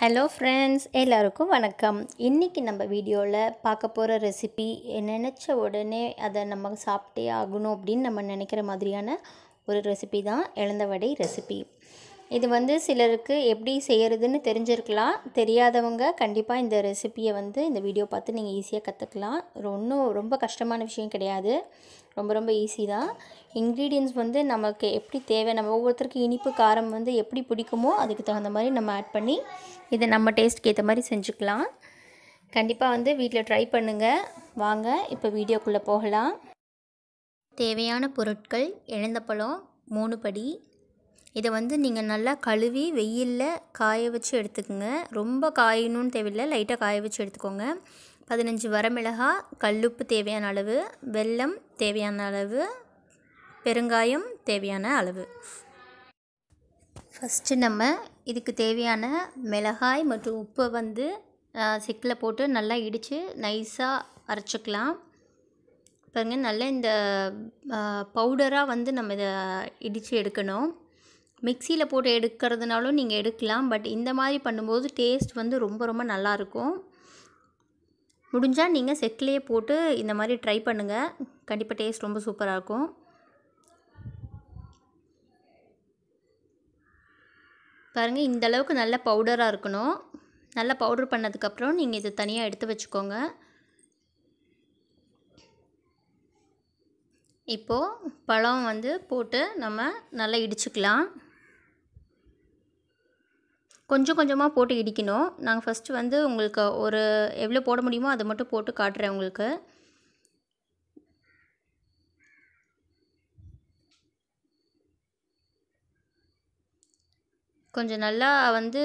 hello friends எல்லாருக்கும் வணக்கம் இன்றைக்கி நம்ம வீடியோவில் பார்க்க போகிற ரெசிபி நினச்ச உடனே அதை நம்ம சாப்பிட்டே ஆகணும் அப்படின்னு நம்ம நினைக்கிற மாதிரியான ஒரு ரெசிபி தான் இழந்தவடை ரெசிபி இது வந்து சிலருக்கு எப்படி செய்கிறதுன்னு தெரிஞ்சிருக்கலாம் தெரியாதவங்க கண்டிப்பாக இந்த ரெசிப்பியை வந்து இந்த வீடியோ பார்த்து நீங்கள் ஈஸியாக கற்றுக்கலாம் ஒன்றும் ரொம்ப கஷ்டமான விஷயம் கிடையாது ரொம்ப ரொம்ப ஈஸி தான் இன்க்ரீடியன்ஸ் வந்து நமக்கு எப்படி தேவை நம்ம ஒவ்வொருத்தருக்கு இனிப்பு காரம் வந்து எப்படி பிடிக்குமோ அதுக்கு தகுந்த மாதிரி நம்ம ஆட் பண்ணி இதை நம்ம டேஸ்ட்க்கு ஏற்ற மாதிரி செஞ்சுக்கலாம் கண்டிப்பாக வந்து வீட்டில் ட்ரை பண்ணுங்கள் வாங்க இப்போ வீடியோக்குள்ளே போகலாம் தேவையான பொருட்கள் பழம் மூணு படி இதை வந்து நீங்கள் நல்லா கழுவி வெயிலில் காய வச்சு எடுத்துக்கோங்க ரொம்ப காயணும்னு தேவையில்லை லைட்டாக காய வச்சு எடுத்துக்கோங்க பதினஞ்சு வரமிளகா கல்லுப்பு தேவையான அளவு வெல்லம் தேவையான அளவு பெருங்காயம் தேவையான அளவு ஃபஸ்ட்டு நம்ம இதுக்கு தேவையான மிளகாய் மற்றும் உப்பை வந்து சிக்கில் போட்டு நல்லா இடித்து நைஸாக அரைச்சிக்கலாம் பாருங்கள் நல்லா இந்த பவுடராக வந்து நம்ம இதை இடித்து எடுக்கணும் மிக்சியில் போட்டு எடுக்கிறதுனாலும் நீங்கள் எடுக்கலாம் பட் இந்த மாதிரி பண்ணும்போது டேஸ்ட் வந்து ரொம்ப ரொம்ப நல்லாயிருக்கும் முடிஞ்சால் நீங்கள் செக்கிலேயே போட்டு இந்த மாதிரி ட்ரை பண்ணுங்கள் கண்டிப்பாக டேஸ்ட் ரொம்ப சூப்பராக இருக்கும் பாருங்கள் இந்தளவுக்கு நல்ல பவுடராக இருக்கணும் நல்லா பவுடர் பண்ணதுக்கப்புறம் நீங்கள் இதை தனியாக எடுத்து வச்சுக்கோங்க இப்போது பழம் வந்து போட்டு நம்ம நல்லா இடிச்சுக்கலாம் கொஞ்சம் கொஞ்சமாக போட்டு இடிக்கணும் நாங்கள் ஃபஸ்ட்டு வந்து உங்களுக்கு ஒரு எவ்வளோ போட முடியுமோ அதை மட்டும் போட்டு காட்டுறேன் உங்களுக்கு கொஞ்சம் நல்லா வந்து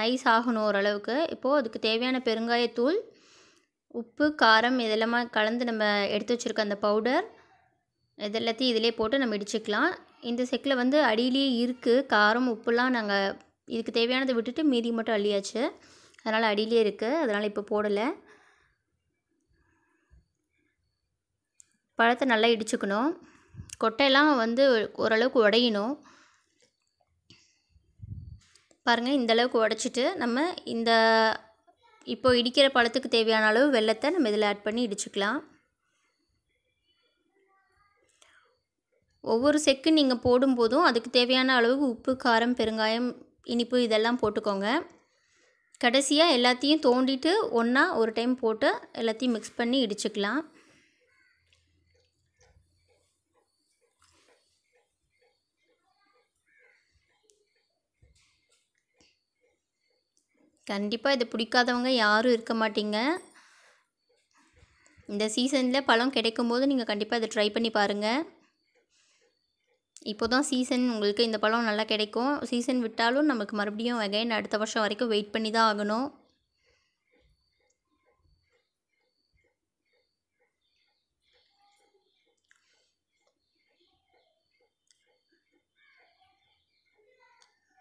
நைஸ் ஆகணும் ஓரளவுக்கு இப்போது அதுக்கு தேவையான பெருங்காயத்தூள் உப்பு காரம் இதெல்லாமே கலந்து நம்ம எடுத்து வச்சுருக்க அந்த பவுடர் இதெல்லாத்தையும் இதிலே போட்டு நம்ம இடிச்சுக்கலாம் இந்த செக்கில் வந்து அடியிலேயே இருக்குது காரம் உப்புலாம் நாங்கள் இதுக்கு தேவையானதை விட்டுட்டு மீதி மட்டும் அள்ளியாச்சு அதனால் அடியிலே இருக்குது அதனால் இப்போ போடலை பழத்தை நல்லா இடிச்சுக்கணும் கொட்டையெல்லாம் வந்து ஓரளவுக்கு உடையணும் பாருங்கள் இந்தளவுக்கு உடச்சிட்டு நம்ம இந்த இப்போ இடிக்கிற பழத்துக்கு தேவையான அளவு வெள்ளத்தை நம்ம இதில் ஆட் பண்ணி இடிச்சுக்கலாம் ஒவ்வொரு செக்கு நீங்கள் போடும்போதும் அதுக்கு தேவையான அளவுக்கு உப்பு காரம் பெருங்காயம் இனிப்பு இதெல்லாம் போட்டுக்கோங்க கடைசியாக எல்லாத்தையும் தோண்டிட்டு ஒன்றா ஒரு டைம் போட்டு எல்லாத்தையும் மிக்ஸ் பண்ணி இடிச்சுக்கலாம் கண்டிப்பாக இதை பிடிக்காதவங்க யாரும் இருக்க மாட்டீங்க இந்த சீசனில் பழம் கிடைக்கும்போது நீங்கள் கண்டிப்பாக இதை ட்ரை பண்ணி பாருங்கள் இப்போ தான் சீசன் உங்களுக்கு இந்த பழம் நல்லா கிடைக்கும் சீசன் விட்டாலும் நமக்கு மறுபடியும் அகைன் அடுத்த வருஷம் வரைக்கும் வெயிட் பண்ணி தான் ஆகணும்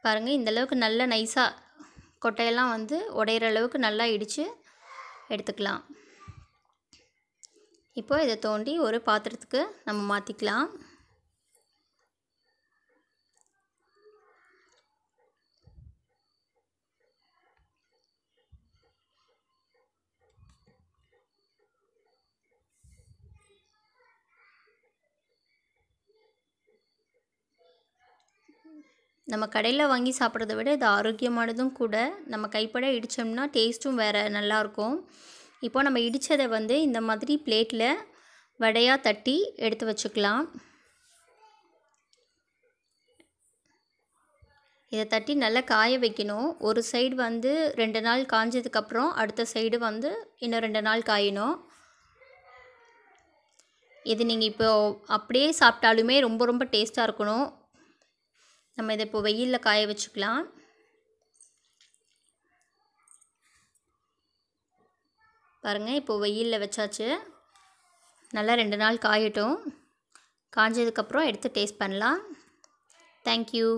பாருங்கள் இந்தளவுக்கு நல்ல நைஸாக கொட்டையெல்லாம் வந்து உடையிற அளவுக்கு நல்லா இடித்து எடுத்துக்கலாம் இப்போ இதை தோண்டி ஒரு பாத்திரத்துக்கு நம்ம மாற்றிக்கலாம் நம்ம கடையில் வாங்கி சாப்பிட்றத விட இது ஆரோக்கியமானதும் கூட நம்ம கைப்பட இடித்தோம்னா டேஸ்ட்டும் வேறு நல்லாயிருக்கும் இப்போ நம்ம இடித்ததை வந்து இந்த மாதிரி பிளேட்டில் வடையாக தட்டி எடுத்து வச்சுக்கலாம் இதை தட்டி நல்லா காய வைக்கணும் ஒரு சைடு வந்து ரெண்டு நாள் காஞ்சதுக்கப்புறம் அடுத்த சைடு வந்து இன்னும் ரெண்டு நாள் காயணும் இது நீங்கள் இப்போ அப்படியே சாப்பிட்டாலுமே ரொம்ப ரொம்ப டேஸ்ட்டாக இருக்கணும் நம்ம இதை இப்போ வெயிலில் காய வச்சுக்கலாம் பாருங்கள் இப்போது வெயிலில் வச்சாச்சு நல்லா ரெண்டு நாள் காயட்டும் காஞ்சதுக்கப்புறம் எடுத்து டேஸ்ட் பண்ணலாம் தேங்க்யூ